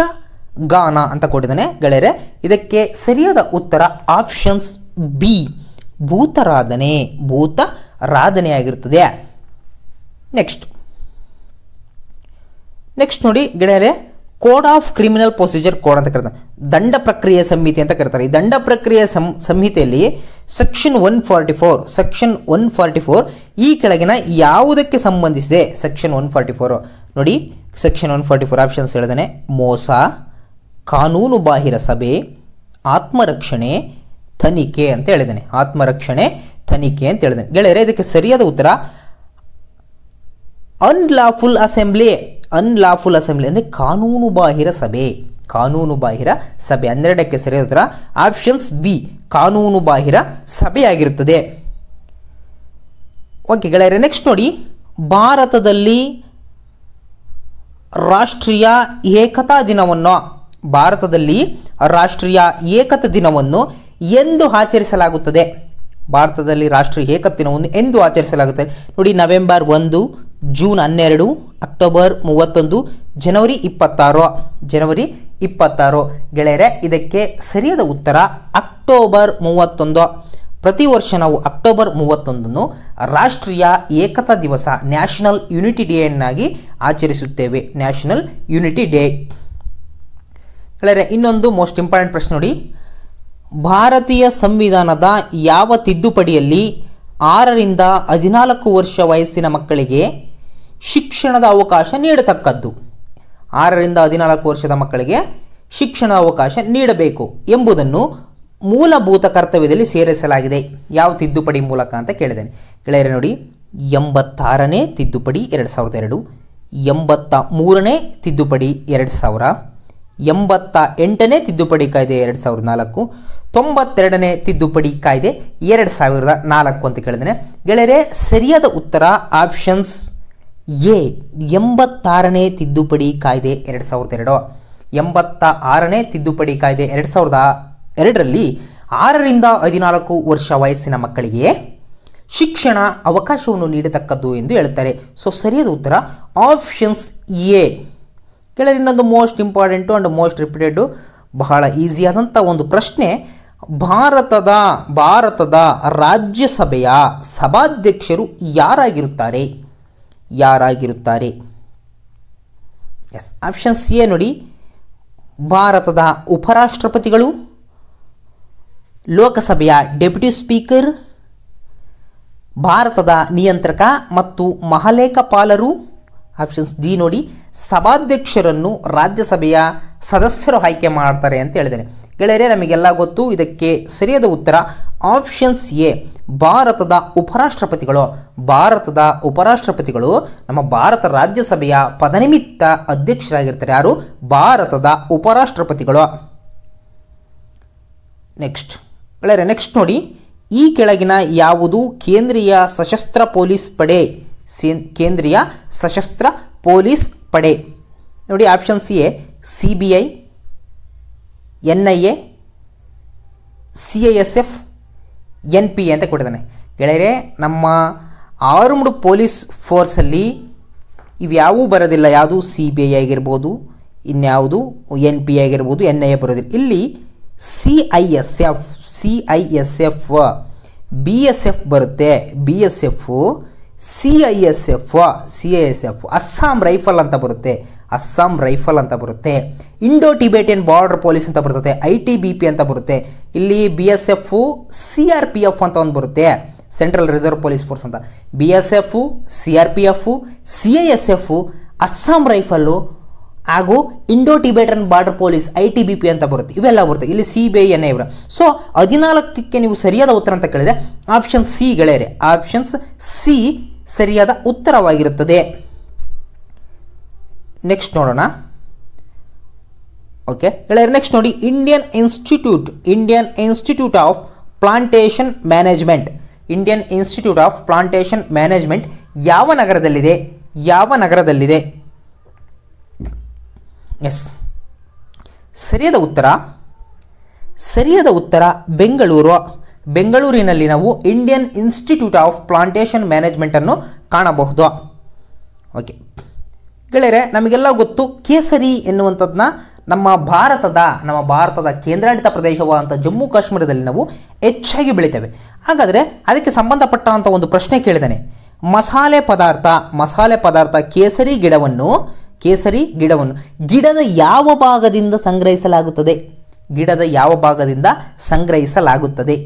ಗಾನ ಅಂತ ಕೊಟ್ಟಿದ್ದಾನೆ ಗೆಳೆಯರೆ ಇದಕ್ಕೆ ಸರಿಯಾದ ಉತ್ತರ ಆಪ್ಷನ್ಸ್ ಬಿ ಭೂತರಾಧನೆ ಭೂತ ರಾಧನೆಯಾಗಿರುತ್ತದೆ ನೆಕ್ಸ್ಟ್ ನೆಕ್ಸ್ಟ್ ನೋಡಿ ಗೆಳೆಯರೆ code of criminal procedure code ಅಂತ ಕರೀತಾರೆ ದಂಡ ಪ್ರಕ್ರಿಯೆ ಸಂಹಿತೆ ಅಂತ ಕರೀತಾರೆ ಈ ದಂಡ ಪ್ರಕ್ರಿಯೆ ಸಂಹಿತೆಯಲ್ಲಿ section one forty four section one forty four ಈ ಕೆಳಗಿನ ಯಾವುದಕ್ಕೆ ಸಂಬಂಧಿಸಿದೆ ಸೆಕ್ಷನ್ ಒನ್ ಫಾರ್ಟಿ ಫೋರು ನೋಡಿ section one forty four options ಹೇಳಿದಾನೆ ಮೋಸ ಕಾನೂನು ಬಾಹಿರ ಸಭೆ ಆತ್ಮರಕ್ಷಣೆ ತನಿಖೆ ಅಂತ ಹೇಳಿದ್ದಾನೆ ಆತ್ಮರಕ್ಷಣೆ ತನಿಖೆ ಅಂತ ಹೇಳಿದ್ದಾನೆ ಗೆಳೆಯರೆ ಇದಕ್ಕೆ ಸರಿಯಾದ ಉತ್ತರ ಅನ್ಲಾಫುಲ್ ಅಸೆಂಬ್ಲಿ ಅನ್ಲಾಫುಲ್ ಅಸೆಂಬ್ಲಿ ಅಂದರೆ ಕಾನೂನು ಬಾಹಿರ ಸಭೆ ಕಾನೂನು ಬಾಹಿರ ಸಭೆ ಹನ್ನೆರಡಕ್ಕೆ ಸರಿಯಾದ ಉತ್ತರ ಆಪ್ಷನ್ಸ್ ಬಿ ಕಾನೂನು ಬಾಹಿರ ಸಭೆಯಾಗಿರುತ್ತದೆ ಓಕೆ ಗೆಳೆಯರೆ ನೆಕ್ಸ್ಟ್ ನೋಡಿ ಭಾರತದಲ್ಲಿ ರಾಷ್ಟ್ರೀಯ ಏಕತಾ ದಿನವನ್ನು ಭಾರತದಲ್ಲಿ ರಾಷ್ಟ್ರೀಯ ಏಕತಾ ದಿನವನ್ನು ಎಂದು ಆಚರಿಸಲಾಗುತ್ತದೆ ಭಾರತದಲ್ಲಿ ರಾಷ್ಟ್ರೀಯ ಏಕತಾ ದಿನವನ್ನು ಎಂದು ಆಚರಿಸಲಾಗುತ್ತದೆ ನೋಡಿ ನವೆಂಬರ್ ಒಂದು ಜೂನ್ ಹನ್ನೆರಡು ಅಕ್ಟೋಬರ್ ಮೂವತ್ತೊಂದು ಜನವರಿ ಇಪ್ಪತ್ತಾರು ಜನವರಿ ಇಪ್ಪತ್ತಾರು ಗೆಳೆಯರೆ ಇದಕ್ಕೆ ಸರಿಯಾದ ಉತ್ತರ ಅಕ್ಟೋಬರ್ ಮೂವತ್ತೊಂದು ಪ್ರತಿ ವರ್ಷ ನಾವು ಅಕ್ಟೋಬರ್ ಮೂವತ್ತೊಂದನ್ನು ರಾಷ್ಟ್ರೀಯ ಏಕತಾ ದಿವಸ ನ್ಯಾಷನಲ್ ಯೂನಿಟಿ ಡೇ ಅನ್ನಾಗಿ ಆಚರಿಸುತ್ತೇವೆ ನ್ಯಾಷನಲ್ ಯೂನಿಟಿ ಡೇ ಹೇಳಿದ್ರೆ ಇನ್ನೊಂದು ಮೋಸ್ಟ್ ಇಂಪಾರ್ಟೆಂಟ್ ಪ್ರಶ್ನೆ ನೋಡಿ ಭಾರತೀಯ ಸಂವಿಧಾನದ ಯಾವ ತಿದ್ದುಪಡಿಯಲ್ಲಿ ಆರರಿಂದ ಹದಿನಾಲ್ಕು ವರ್ಷ ವಯಸ್ಸಿನ ಮಕ್ಕಳಿಗೆ ಶಿಕ್ಷಣದ ಅವಕಾಶ ನೀಡತಕ್ಕದ್ದು ಆರರಿಂದ ಹದಿನಾಲ್ಕು ವರ್ಷದ ಮಕ್ಕಳಿಗೆ ಶಿಕ್ಷಣ ಅವಕಾಶ ನೀಡಬೇಕು ಎಂಬುದನ್ನು ಮೂಲಭೂತ ಕರ್ತವ್ಯದಲ್ಲಿ ಸೇರಿಸಲಾಗಿದೆ ಯಾವ ತಿದ್ದುಪಡಿ ಮೂಲಕ ಅಂತ ಕೇಳಿದ್ದೇನೆ ಗೆಳೆಯರೆ ನೋಡಿ ಎಂಬತ್ತಾರನೇ ತಿದ್ದುಪಡಿ ಎರಡು ಸಾವಿರದ ಎರಡು ಎಂಬತ್ತ ಮೂರನೇ ತಿದ್ದುಪಡಿ ಎರಡು ಸಾವಿರ ಎಂಬತ್ತ ಎಂಟನೇ ತಿದ್ದುಪಡಿ ಕಾಯ್ದೆ ಎರಡು ಸಾವಿರದ ನಾಲ್ಕು ತೊಂಬತ್ತೆರಡನೇ ತಿದ್ದುಪಡಿ ಕಾಯ್ದೆ ಎರಡು ಸಾವಿರದ ನಾಲ್ಕು ಅಂತ ಕೇಳಿದ್ದೇನೆ ಗೆಳೆಯರೆ ಸರಿಯಾದ ಉತ್ತರ ಆಪ್ಷನ್ಸ್ ಎ ಎಂಬತ್ತಾರನೇ ತಿದ್ದುಪಡಿ ಕಾಯ್ದೆ ಎರಡು ಸಾವಿರದ ಎರಡು ಎಂಬತ್ತ ಆರನೇ ತಿದ್ದುಪಡಿ ಕಾಯ್ದೆ ಎರಡು ಸಾವಿರದ ಎರಡರಲ್ಲಿ ಆರರಿಂದ ಹದಿನಾಲ್ಕು ವರ್ಷ ವಯಸ್ಸಿನ ಮಕ್ಕಳಿಗೆ ಶಿಕ್ಷಣ ಅವಕಾಶವನ್ನು ನೀಡತಕ್ಕದ್ದು ಎಂದು ಹೇಳ್ತಾರೆ ಸೊ ಸರಿಯಾದ ಉತ್ತರ ಆಪ್ಷನ್ಸ್ ಎ ಕೇಳಿದ್ರೆ ಇನ್ನೊಂದು most important and most repeated ಬಹಳ ಈಸಿಯಾದಂಥ ಒಂದು ಪ್ರಶ್ನೆ ಭಾರತದ ಭಾರತದ ರಾಜ್ಯಸಭೆಯ ಸಭಾಧ್ಯಕ್ಷರು ಯಾರಾಗಿರುತ್ತಾರೆ ಯಾರಾಗಿರುತ್ತಾರೆ ಎಸ್ ಆಪ್ಷನ್ ಸಿ ಎ ನೋಡಿ ಭಾರತದ ಉಪರಾಷ್ಟ್ರಪತಿಗಳು ಲೋಕಸಭೆಯ ಡೆಪ್ಯೂಟಿ ಸ್ಪೀಕರ್ ಭಾರತದ ನಿಯಂತ್ರಕ ಮತ್ತು ಮಹಾಲೇಖಪಾಲರು ಆಪ್ಷನ್ಸ್ ಡಿ ನೋಡಿ ಸಭಾಧ್ಯಕ್ಷರನ್ನು ರಾಜ್ಯಸಭೆಯ ಸದಸ್ಯರು ಆಯ್ಕೆ ಮಾಡ್ತಾರೆ ಅಂತ ಹೇಳಿದ್ದಾರೆ ಗೆಳೆಯರೇ ನಮಗೆಲ್ಲ ಗೊತ್ತು ಇದಕ್ಕೆ ಸರಿಯಾದ ಉತ್ತರ ಆಪ್ಷನ್ಸ್ ಎ ಭಾರತದ ಉಪರಾಷ್ಟ್ರಪತಿಗಳು ಭಾರತದ ಉಪರಾಷ್ಟ್ರಪತಿಗಳು ನಮ್ಮ ಭಾರತ ರಾಜ್ಯಸಭೆಯ ಪದನಿಮಿತ್ತ ಅಧ್ಯಕ್ಷರಾಗಿರ್ತಾರೆ ಯಾರು ಭಾರತದ ಉಪರಾಷ್ಟ್ರಪತಿಗಳು ನೆಕ್ಸ್ಟ್ ಗೆಳೆಯರೆ ನೆಕ್ಸ್ಟ್ ನೋಡಿ ಈ ಕೆಳಗಿನ ಯಾವುದು ಕೇಂದ್ರೀಯ ಸಶಸ್ತ್ರ ಪೊಲೀಸ್ ಪಡೆ ಕೇಂದ್ರೀಯ ಸಶಸ್ತ್ರ ಪೊಲೀಸ್ ಪಡೆ ನೋಡಿ option C A C B I N I A C I S F N P A ಅಂತ ಕೊಟ್ಟಿದ್ದಾನೆ ಗೆಳೆಯರೆ ನಮ್ಮ ಆರ್ಮ್ಡ್ ಪೊಲೀಸ್ ಫೋರ್ಸಲ್ಲಿ ಇವ್ಯಾವೂ ಬರೋದಿಲ್ಲ ಯಾವುದು ಸಿ ಬಿ ಐ ಆಗಿರ್ಬೋದು ಇನ್ಯಾವುದು ಎನ್ ಪಿ ಆಗಿರ್ಬೋದು ಎನ್ ಐ ಎ ಬರೋದಿಲ್ಲ ಇಲ್ಲಿ C I S F C I S F B S F ಬರುತ್ತೆ B S F C I S F C I S F Assam rifle ಅಂತ ಬರುತ್ತೆ Assam rifle ಅಂತ ಬರುತ್ತೆ ಇಂಡೋ ಟಿಬೇಟಿಯನ್ ಬಾರ್ಡರ್ ಪೊಲೀಸ್ ಅಂತ ಬರುತ್ತೆ I T B P ಅಂತ ಬರುತ್ತೆ ಇಲ್ಲಿ B S F C R P F ಅಂತ ಒಂದು ಬರುತ್ತೆ ಸೆಂಟ್ರಲ್ ರಿಸರ್ವ್ ಪೊಲೀಸ್ ಫೋರ್ಸ್ ಅಂತ B S F C R P F C I S F Assam rifle ಹಾಗೂ Indo Tibetan border police I T B P ಅಂತ ಬರುತ್ತೆ ಇವೆಲ್ಲ ಬರುತ್ತೆ ಇಲ್ಲಿ ಸಿ ಬಿ ಐ ಎನ್ ಇವರು ಸೊ ಹದಿನಾಲ್ಕಕ್ಕೆ ನೀವು ಸರಿಯಾದ ಉತ್ತರ ಅಂತ ಕೇಳಿದರೆ ಆಪ್ಷನ್ ಸಿ ಗೆಳೆಯರೆ ಆಪ್ಷನ್ಸ್ ಸಿ ಸರಿಯಾದ ಉತ್ತರವಾಗಿರುತ್ತದೆ ನೆಕ್ಸ್ಟ್ ನೋಡೋಣ ಓಕೆ ಗೆಳೆಯರು ನೆಕ್ಸ್ಟ್ ನೋಡಿ Indian institute Indian institute of plantation management Indian institute of plantation management ಯಾವ ನಗರದಲ್ಲಿದೆ ಯಾವ ನಗರದಲ್ಲಿದೆ ಎಸ್ ಸರಿಯಾದ ಉತ್ತರ ಸರಿಯಾದ ಉತ್ತರ ಬೆಂಗಳೂರು ಬೆಂಗಳೂರಿನಲ್ಲಿ ನಾವು ಇಂಡಿಯನ್ ಇನ್ಸ್ಟಿಟ್ಯೂಟ್ ಆಫ್ ಪ್ಲಾಂಟೇಷನ್ ಮ್ಯಾನೇಜ್ಮೆಂಟನ್ನು ಕಾಣಬಹುದು ಓಕೆ ಗೆಳೆಯರೆ ನಮಗೆಲ್ಲ ಗೊತ್ತು ಕೇಸರಿ ಎನ್ನುವಂಥದ್ದನ್ನ ನಮ್ಮ ಭಾರತದ ನಮ್ಮ ಭಾರತದ ಕೇಂದ್ರಾಡಳಿತ ಪ್ರದೇಶವಾದಂಥ ಜಮ್ಮು ಕಾಶ್ಮೀರದಲ್ಲಿ ನಾವು ಹೆಚ್ಚಾಗಿ ಬೆಳಿತೇವೆ ಹಾಗಾದರೆ ಅದಕ್ಕೆ ಸಂಬಂಧಪಟ್ಟಂಥ ಒಂದು ಪ್ರಶ್ನೆ ಕೇಳಿದ್ದಾನೆ ಮಸಾಲೆ ಪದಾರ್ಥ ಮಸಾಲೆ ಪದಾರ್ಥ ಕೇಸರಿ ಗಿಡವನ್ನು ಕೇಸರಿ ಗಿಡವನ್ನು ಗಿಡದ ಯಾವ ಭಾಗದಿಂದ ಸಂಗ್ರಹಿಸಲಾಗುತ್ತದೆ ಗಿಡದ ಯಾವ ಭಾಗದಿಂದ ಸಂಗ್ರಹಿಸಲಾಗುತ್ತದೆ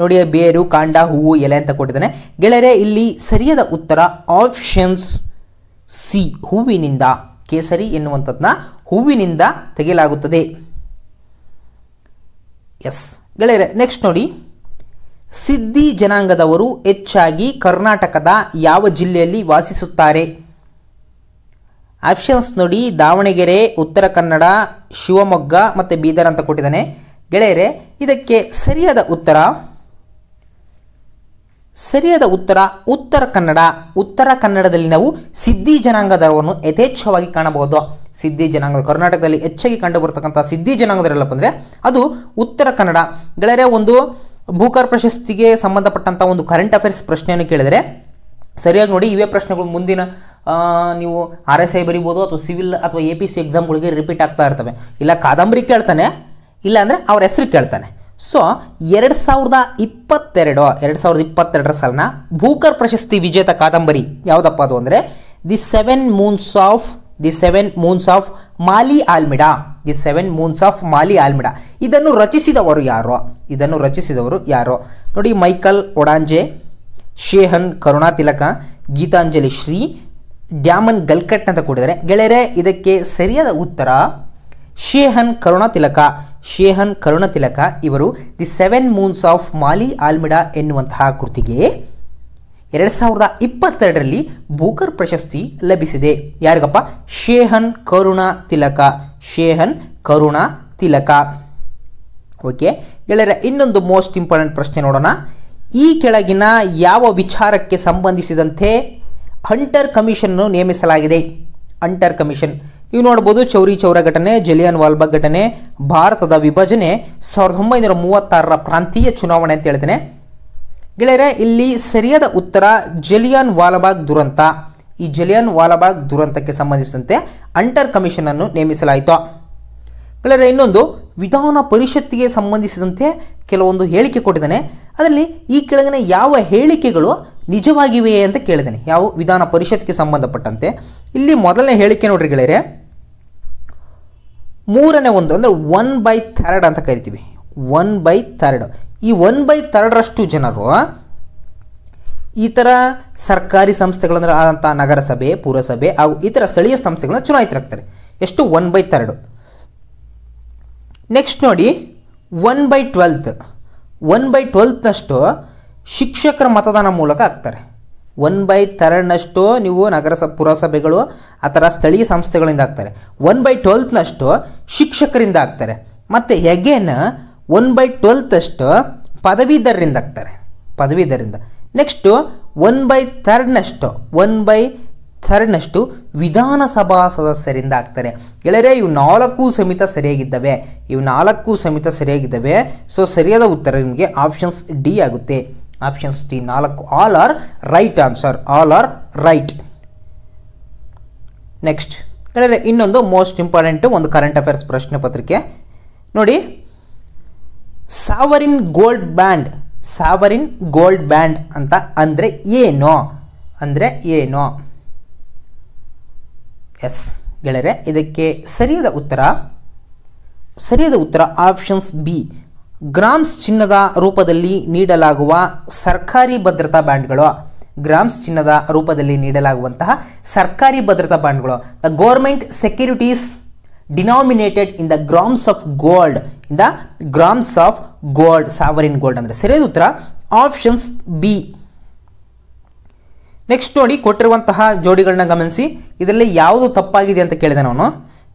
ನೋಡಿ ಬೇರು ಕಾಂಡ ಹೂವು ಎಲೆ ಅಂತ ಕೊಟ್ಟಿದ್ದಾನೆ ಗೆಳೆಯರೆ ಇಲ್ಲಿ ಸರಿಯಾದ ಉತ್ತರ ಆಪ್ಷನ್ಸ್ ಸಿ ಹೂವಿನಿಂದ ಕೇಸರಿ ಎನ್ನುವಂಥದ್ದನ್ನ ಹೂವಿನಿಂದ ತೆಗೆಯಲಾಗುತ್ತದೆ ಎಸ್ ಗೆಳೆಯರೆ ನೆಕ್ಸ್ಟ್ ನೋಡಿ ಸಿದ್ದಿ ಜನಾಂಗದವರು ಹೆಚ್ಚಾಗಿ ಕರ್ನಾಟಕದ ಯಾವ ಜಿಲ್ಲೆಯಲ್ಲಿ ವಾಸಿಸುತ್ತಾರೆ ಆಪ್ಷನ್ಸ್ ನೋಡಿ ದಾವಣಗೆರೆ ಉತ್ತರ ಕನ್ನಡ ಶಿವಮೊಗ್ಗ ಮತ್ತು ಬೀದರ್ ಅಂತ ಕೊಟ್ಟಿದ್ದಾನೆ ಗೆಳೆಯರೆ ಇದಕ್ಕೆ ಸರಿಯಾದ ಉತ್ತರ ಸರಿಯಾದ ಉತ್ತರ ಉತ್ತರ ಕನ್ನಡ ಉತ್ತರ ಕನ್ನಡದಲ್ಲಿ ನಾವು ಸಿದ್ಧಿ ಜನಾಂಗದವರನ್ನು ಯಥೇಚ್ಛವಾಗಿ ಕಾಣಬಹುದು ಸಿದ್ಧಿ ಜನಾಂಗ ಕರ್ನಾಟಕದಲ್ಲಿ ಹೆಚ್ಚಾಗಿ ಕಂಡುಬರ್ತಕ್ಕಂಥ ಸಿದ್ಧಿ ಜನಾಂಗದವರಲ್ಲಪ್ಪ ಅಂದರೆ ಅದು ಉತ್ತರ ಕನ್ನಡ ಗೆಳೆಯರೆ ಒಂದು ಭೂಕರ್ ಪ್ರಶಸ್ತಿಗೆ ಸಂಬಂಧಪಟ್ಟಂಥ ಒಂದು ಕರೆಂಟ್ ಅಫೇರ್ಸ್ ಪ್ರಶ್ನೆಯನ್ನು ಕೇಳಿದರೆ ಸರಿಯಾಗಿ ನೋಡಿ ಇವೇ ಪ್ರಶ್ನೆಗಳು ಮುಂದಿನ ನೀವು ಆರ್ ಎಸ್ ಐ ಬರಿಬೋದು ಅಥವಾ ಸಿವಿಲ್ ಅಥವಾ ಎ ಪಿ ಸಿ ಎಕ್ಸಾಮ್ಗಳಿಗೆ ರಿಪೀಟ್ ಆಗ್ತಾ ಇರ್ತವೆ ಇಲ್ಲ ಕಾದಂಬರಿ ಕೇಳ್ತಾನೆ ಇಲ್ಲಾಂದರೆ ಅವ್ರ ಹೆಸರು ಕೇಳ್ತಾನೆ ಸೊ ಎರಡು ಸಾವಿರದ ಇಪ್ಪತ್ತೆರಡು ಎರಡು ಸಾವಿರದ ಇಪ್ಪತ್ತೆರಡರ ಸಾಲನ ಭೂಕರ್ ಪ್ರಶಸ್ತಿ ವಿಜೇತ ಕಾದಂಬರಿ ಯಾವುದಪ್ಪ ಅದು ಅಂದರೆ the seven moons of the seven moons of Maali Almeida the seven moons of Maali Almeida ಇದನ್ನು ರಚಿಸಿದವರು ಯಾರೋ ಇದನ್ನು ರಚಿಸಿದವರು ಯಾರೋ ನೋಡಿ ಮೈಕಲ್ ಒಡಾಂಜೆ ಶೇಹನ್ ಕರುಣಾ ತಿಲಕ ಗೀತಾಂಜಲಿ ಶ್ರೀ ಡ್ಯಾಮನ್ ಗಲ್ಕಟ್ ಅಂತ ಕೊಟ್ಟಿದ್ದಾರೆ ಗೆಳೆಯರೆ ಇದಕ್ಕೆ ಸರಿಯಾದ ಉತ್ತರ ಶೇಹನ್ ಕರುಣಾ ತಿಲಕ ಶೇಹನ್ ತಿಲಕ ಇವರು the seven moons of Maali Almeida ಎನ್ನುವಂತಹ ಕೃತಿಗೆ ಎರಡು ಸಾವಿರದ ಇಪ್ಪತ್ತೆರಡರಲ್ಲಿ ಬೂಕರ್ ಪ್ರಶಸ್ತಿ ಲಭಿಸಿದೆ ಯಾರಿಗಪ್ಪ ಶೇಹನ್ ಕರುಣ ತಿಲಕ ಶೇಹನ್ ಕರುಣ ತಿಲಕ ಓಕೆ ಗೆಳೆಯರ ಇನ್ನೊಂದು ಮೋಸ್ಟ್ ಇಂಪಾರ್ಟೆಂಟ್ ಪ್ರಶ್ನೆ ನೋಡೋಣ ಈ ಕೆಳಗಿನ ಯಾವ ವಿಚಾರಕ್ಕೆ ಸಂಬಂಧಿಸಿದಂತೆ ಹಂಟರ್ ಕಮಿಷನ್ನು ನೇಮಿಸಲಾಗಿದೆ ಹಂಟರ್ ಕಮಿಷನ್ ಇವು ನೋಡ್ಬೋದು ಚೌರಿ ಚೌರ ಘಟನೆ ಜಲಿಯನ್ ವಾಲ್ಬಾಗ್ ಘಟನೆ ಭಾರತದ ವಿಭಜನೆ ಸಾವಿರದ ಒಂಬೈನೂರ ಮೂವತ್ತಾರರ ಪ್ರಾಂತೀಯ ಚುನಾವಣೆ ಅಂತ ಹೇಳ್ತೇನೆ ಗೆಳೆಯರೆ ಇಲ್ಲಿ ಸರಿಯಾದ ಉತ್ತರ ಜಲಿಯನ್ ವಾಲಬಾಗ್ ದುರಂತ ಈ ಜಲಿಯನ್ ವಾಲಬಾಗ್ ದುರಂತಕ್ಕೆ ಸಂಬಂಧಿಸಿದಂತೆ ಅಂಟರ್ ಕಮಿಷನ್ ಅನ್ನು ನೇಮಿಸಲಾಯಿತು ಗೆಳೆಯರೆ ಇನ್ನೊಂದು ವಿಧಾನ ಪರಿಷತ್ತಿಗೆ ಸಂಬಂಧಿಸಿದಂತೆ ಕೆಲವೊಂದು ಹೇಳಿಕೆ ಕೊಟ್ಟಿದ್ದಾನೆ ಅದರಲ್ಲಿ ಈ ಕೆಳಗಿನ ಯಾವ ಹೇಳಿಕೆಗಳು ನಿಜವಾಗಿವೆಯೇ ಅಂತ ಕೇಳಿದ್ದೇನೆ ಯಾವ ವಿಧಾನ ಪರಿಷತ್ಗೆ ಸಂಬಂಧಪಟ್ಟಂತೆ ಇಲ್ಲಿ ಮೊದಲನೇ ಹೇಳಿಕೆ ನೋಡ್ರಿ ಗೆಳೆಯರೆ ಮೂರನೇ ಒಂದು ಅಂದರೆ ಒನ್ ಬೈ ಥರ್ಡ್ ಅಂತ ಕರಿತೀವಿ ಒನ್ ಬೈ ಥರ್ಡ್ ಈ ಒನ್ ಬೈ ಥರ್ಡ್ರಷ್ಟು ಜನರು ಈ ಥರ ಸರ್ಕಾರಿ ಸಂಸ್ಥೆಗಳಂದ್ರೆ ಆದಂಥ ನಗರಸಭೆ ಪುರಸಭೆ ಹಾಗೂ ಈ ಥರ ಸ್ಥಳೀಯ ಸಂಸ್ಥೆಗಳನ್ನ ಚುನಾಯಿತರಾಗ್ತಾರೆ ಎಷ್ಟು ಒನ್ ಬೈ ಥರ್ಡು ನೆಕ್ಸ್ಟ್ ನೋಡಿ one by twelfth one by ಟ್ವೆಲ್ತ್ನಷ್ಟು ಶಿಕ್ಷಕರ ಮತದಾನ ಮೂಲಕ ಆಗ್ತಾರೆ ಒನ್ ಬೈ ಥರ್ಡ್ನಷ್ಟು ನೀವು ನಗರ ಪುರಸಭೆಗಳು ಆ ಥರ ಸ್ಥಳೀಯ ಸಂಸ್ಥೆಗಳಿಂದ ಆಗ್ತಾರೆ ಒನ್ ಬೈ ಟ್ವೆಲ್ತ್ನಷ್ಟು ಶಿಕ್ಷಕರಿಂದ ಆಗ್ತಾರೆ ಮತ್ತು ಎಗೇನ್ ಒನ್ ಬೈ ಟ್ವೆಲ್ತಷ್ಟು ಪದವೀಧರರಿಂದ ಆಗ್ತಾರೆ ಪದವೀಧರಿಂದ ನೆಕ್ಸ್ಟು ಒನ್ ಬೈ ಥರ್ಡ್ನಷ್ಟು ಒನ್ ಬೈ ಥರ್ಡ್ನಷ್ಟು ವಿಧಾನಸಭಾ ಸದಸ್ಯರಿಂದ ಆಗ್ತಾರೆ ಗೆಳೆಯರೇ ಇವು ನಾಲ್ಕು ಸಮೇತ ಸರಿಯಾಗಿದ್ದಾವೆ ಇವು ನಾಲ್ಕು ಸಮೇತ ಸರಿಯಾಗಿದ್ದಾವೆ ಸೊ ಸರಿಯಾದ ಉತ್ತರ ನಿಮಗೆ ಆಪ್ಷನ್ಸ್ ಡಿ ಆಗುತ್ತೆ ಆಪ್ಷನ್ಸ್ ಟಿ ನಾಲ್ಕು all are right answer all are right next ಹೇಳಿದರೆ ಇನ್ನೊಂದು ಮೋಸ್ಟ್ ಇಂಪಾರ್ಟೆಂಟು ಒಂದು ಕರೆಂಟ್ ಅಫೇರ್ಸ್ ಪ್ರಶ್ನೆ ಪತ್ರಿಕೆ ನೋಡಿ sovereign gold bond sovereign gold bond ಅಂತ ಅಂದರೆ ಏನು ಅಂದರೆ ಏನು ಎಸ್ ಗೆಳೆಯರೆ ಇದಕ್ಕೆ ಸರಿಯಾದ ಉತ್ತರ ಸರಿಯಾದ ಉತ್ತರ ಆಪ್ಷನ್ಸ್ ಬಿ ಗ್ರಾಮ್ಸ್ ಚಿನ್ನದ ರೂಪದಲ್ಲಿ ನೀಡಲಾಗುವ ಸರ್ಕಾರಿ ಭದ್ರತಾ ಬ್ಯಾಂಡ್ಗಳು ಗ್ರಾಮ್ಸ್ ಚಿನ್ನದ ರೂಪದಲ್ಲಿ ನೀಡಲಾಗುವಂತಹ ಸರ್ಕಾರಿ ಭದ್ರತಾ ಬಾಂಡ್ಗಳು the government securities denominated in the grams of gold in the grams of gold sovereign gold ಅಂದರೆ ಸರಿಯಾದ ಉತ್ತರ ಆಪ್ಷನ್ಸ್ ಬಿ ನೆಕ್ಸ್ಟ್ ನೋಡಿ ಕೊಟ್ಟಿರುವಂತಹ ಜೋಡಿಗಳನ್ನ ಗಮನಿಸಿ ಇದರಲ್ಲಿ ಯಾವುದು ತಪ್ಪಾಗಿದೆ ಅಂತ ಕೇಳಿದೆ ನಾನು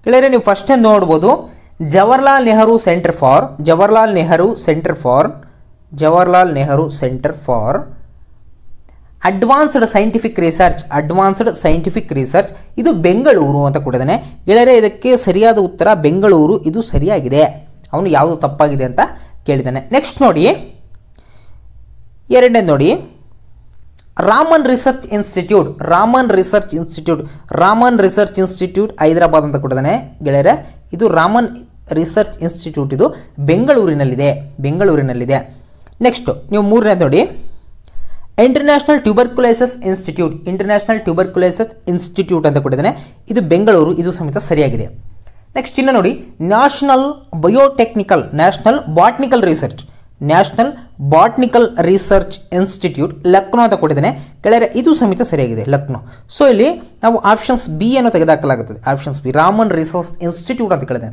ಕೇಳಿದರೆ ನೀವು ಫಸ್ಟೇ ನೋಡ್ಬೋದು Jawaharlal Nehru centre for Jawaharlal Nehru centre for Jawaharlal Nehru centre for advanced scientific research advanced scientific research ಇದು ಬೆಂಗಳೂರು ಅಂತ ಕೊಟ್ಟಿದ್ದಾನೆ ಗೆಳೆಯರೆ ಇದಕ್ಕೆ ಸರಿಯಾದ ಉತ್ತರ ಬೆಂಗಳೂರು ಇದು ಸರಿಯಾಗಿದೆ ಅವನು ಯಾವುದು ತಪ್ಪಾಗಿದೆ ಅಂತ ಕೇಳಿದ್ದಾನೆ ನೆಕ್ಸ್ಟ್ ನೋಡಿ ಎರಡನೇ ನೋಡಿ Raman research institute Raman research institute Raman research institute Hyderabad ಅಂತ ಕೊಡ್ತಾನೆ ಗೆಳೆಯರೆ ಇದು ರಾಮನ್ ರಿಸರ್ಚ್ ಇನ್ಸ್ಟಿಟ್ಯೂಟ್ ಇದು ಬೆಂಗಳೂರಿನಲ್ಲಿದೆ ಬೆಂಗಳೂರಿನಲ್ಲಿದೆ ನೆಕ್ಸ್ಟ್ ನೀವು ಮೂರನೇ ನೋಡಿ international tuberculosis institute international tuberculosis institute ಅಂತ ಕೊಟ್ಟಿದ್ದಾನೆ ಇದು ಬೆಂಗಳೂರು ಇದು ಸಮೇತ ಸರಿಯಾಗಿದೆ ನೆಕ್ಸ್ಟ್ ಇನ್ನು ನೋಡಿ national biotechnical national botanical research national botanical research institute Lucknow ಅಂತ ಕೊಟ್ಟಿದ್ದೇನೆ ಕೆಳರೆ ಇದು ಸಮೇತ ಸರಿಯಾಗಿದೆ ಲಕ್ನೋ ಸೊ ಇಲ್ಲಿ ನಾವು ಆಪ್ಷನ್ಸ್ ಬಿ ಅನ್ನು ತೆಗೆದುಹಾಕಲಾಗುತ್ತದೆ options B Raman research institute ಅಂತ ಕೇಳಿದೆ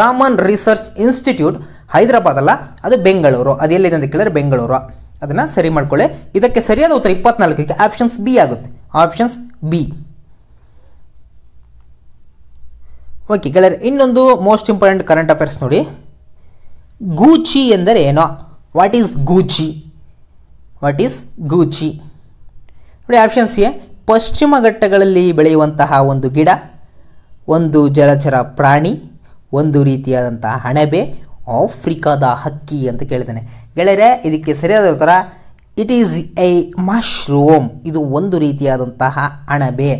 ರಾಮನ್ ರಿಸರ್ಚ್ ಇನ್ಸ್ಟಿಟ್ಯೂಟ್ ಹೈದರಾಬಾದ್ ಅಲ್ಲ ಅದು ಬೆಂಗಳೂರು ಅದು ಎಲ್ಲಿದೆ ಅಂತ ಕೇಳಿದ್ರೆ ಬೆಂಗಳೂರು ಅದನ್ನು ಸರಿ ಮಾಡ್ಕೊಳ್ಳಿ ಇದಕ್ಕೆ ಸರಿಯಾದ ಉತ್ತರ ಇಪ್ಪತ್ನಾಲ್ಕಕ್ಕೆ ಆಪ್ಷನ್ಸ್ ಬಿ ಆಗುತ್ತೆ ಆಪ್ಷನ್ಸ್ ಬಿ ಓಕೆ ಕೆಳಗೆ ಇನ್ನೊಂದು ಮೋಸ್ಟ್ ಇಂಪಾರ್ಟೆಂಟ್ ಕರೆಂಟ್ ಅಫೇರ್ಸ್ ನೋಡಿ ಗೂಚಿ ಎಂದರೆ ಏನೋ what is gucchi what is gucchi ನೋಡಿ ಆಪ್ಷನ್ಸ್ ಎ ಪಶ್ಚಿಮ ಘಟ್ಟಗಳಲ್ಲಿ ಬೆಳೆಯುವಂತಹ ಒಂದು ಗಿಡ ಒಂದು ಜಲಚರ ಪ್ರಾಣಿ ಒಂದು ರೀತಿಯಾದಂತಹ ಹಣಬೆ ಆಫ್ರಿಕಾದ ಹಕ್ಕಿ ಅಂತ ಕೇಳಿದ್ದಾನೆ ಗೆಳೆಯರೆ ಇದಕ್ಕೆ ಸರಿಯಾದ ಥರ ಇಟ್ ಈಸ್ ಎ ಮಶ್ರೂಮ್ ಇದು ಒಂದು ರೀತಿಯಾದಂತಹ ಅಣಬೆ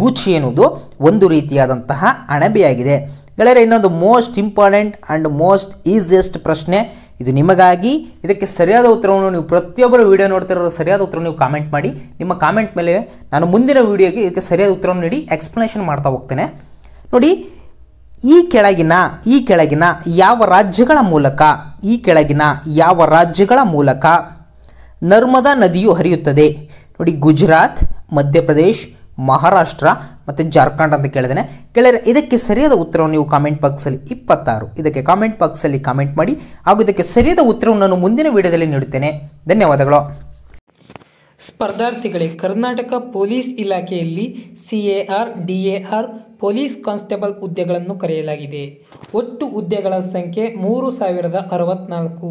ಗೂಚಿ ಎನ್ನುವುದು ಒಂದು ರೀತಿಯಾದಂತಹ ಅಣಬೆಯಾಗಿದೆ ಗೆಳೆಯರೆ ಇನ್ನೊಂದು most important and most easiest ಪ್ರಶ್ನೆ ಇದು ನಿಮಗಾಗಿ ಇದಕ್ಕೆ ಸರಿಯಾದ ಉತ್ತರವನ್ನು ನೀವು ಪ್ರತಿಯೊಬ್ಬರು ವೀಡಿಯೋ ನೋಡ್ತಿರೋ ಸರಿಯಾದ ಉತ್ತರ ನೀವು ಕಾಮೆಂಟ್ ಮಾಡಿ ನಿಮ್ಮ ಕಾಮೆಂಟ್ ಮೇಲೆ ನಾನು ಮುಂದಿನ ವೀಡಿಯೋಗೆ ಇದಕ್ಕೆ ಸರಿಯಾದ ಉತ್ತರವನ್ನು ನೀಡಿ ಎಕ್ಸ್ಪ್ಲನೇಷನ್ ಮಾಡ್ತಾ ಹೋಗ್ತೇನೆ ನೋಡಿ ಈ ಕೆಳಗಿನ ಈ ಕೆಳಗಿನ ಯಾವ ರಾಜ್ಯಗಳ ಮೂಲಕ ಈ ಕೆಳಗಿನ ಯಾವ ರಾಜ್ಯಗಳ ಮೂಲಕ ನರ್ಮದಾ ನದಿಯು ಹರಿಯುತ್ತದೆ ನೋಡಿ ಗುಜರಾತ್ ಮಧ್ಯಪ್ರದೇಶ್ ಮಹಾರಾಷ್ಟ್ರ ಮತ್ತು ಜಾರ್ಖಂಡ್ ಅಂತ ಕೇಳಿದ್ದೇನೆ ಕೇಳಿದರೆ ಇದಕ್ಕೆ ಸರಿಯಾದ ಉತ್ತರವನ್ನು ನೀವು ಕಾಮೆಂಟ್ ಬಾಕ್ಸಲ್ಲಿ ಇಪ್ಪತ್ತಾರು ಇದಕ್ಕೆ ಕಾಮೆಂಟ್ ಬಾಕ್ಸಲ್ಲಿ ಕಾಮೆಂಟ್ ಮಾಡಿ ಹಾಗೂ ಇದಕ್ಕೆ ಸರಿಯಾದ ಉತ್ತರವನ್ನು ನಾನು ಮುಂದಿನ ವಿಡಿಯೋದಲ್ಲಿ ನೀಡುತ್ತೇನೆ ಧನ್ಯವಾದಗಳು
ಸ್ಪರ್ಧಾರ್ಥಿಗಳೇ ಕರ್ನಾಟಕ ಪೊಲೀಸ್ ಇಲಾಖೆಯಲ್ಲಿ C A R D A R police constable ಹುದ್ದೆಗಳನ್ನು ಕರೆಯಲಾಗಿದೆ ಒಟ್ಟು ಹುದ್ದೆಗಳ ಸಂಖ್ಯೆ ಮೂರು ಸಾವಿರದ ಅರವತ್ತ್ನಾಲ್ಕು